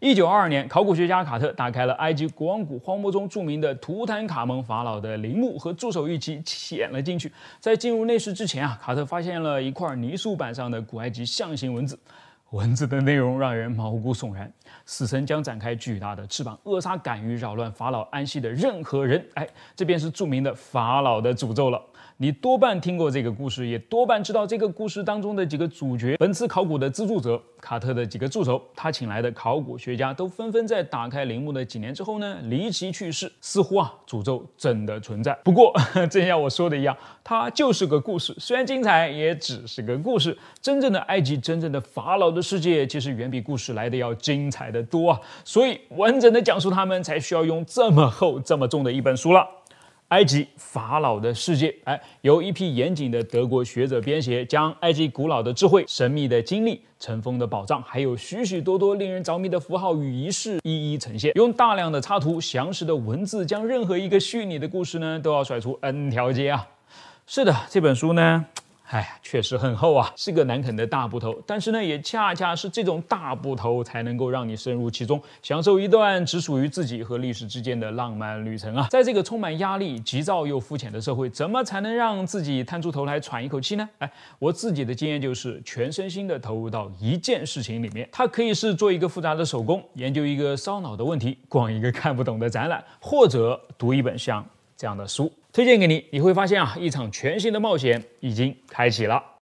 一九二二年，考古学家卡特打开了埃及国王谷荒漠中著名的图坦卡蒙法老的陵墓和助手一起潜了进去。在进入内室之前啊，卡特发现了一块泥塑板上的古埃及象形文字。文字的内容让人毛骨悚然，死神将展开巨大的翅膀，扼杀敢于扰乱法老安息的任何人。哎，这便是著名的法老的诅咒了。你多半听过这个故事，也多半知道这个故事当中的几个主角。本次考古的资助者卡特的几个助手，他请来的考古学家都纷纷在打开陵墓的几年之后呢，离奇去世，似乎啊，诅咒真的存在。不过，正像我说的一样，它就是个故事，虽然精彩，也只是个故事。真正的埃及，真正的法老的。世界其实远比故事来的要精彩的多，所以完整的讲述他们才需要用这么厚、这么重的一本书了。埃及法老的世界，哎，由一批严谨的德国学者编写，将埃及古老的智慧、神秘的经历、尘封的宝藏，还有许许多多令人着迷的符号与仪式一一呈现，用大量的插图、详实的文字，将任何一个虚拟的故事呢，都要甩出 N 条街啊！是的，这本书呢。哎呀，确实很厚啊，是个难啃的大部头。但是呢，也恰恰是这种大部头才能够让你深入其中，享受一段只属于自己和历史之间的浪漫旅程啊。在这个充满压力、急躁又肤浅的社会，怎么才能让自己探出头来喘一口气呢？哎，我自己的经验就是全身心的投入到一件事情里面，它可以是做一个复杂的手工，研究一个烧脑的问题，逛一个看不懂的展览，或者读一本像这样的书推荐给你，你会发现啊，一场全新的冒险已经开启了。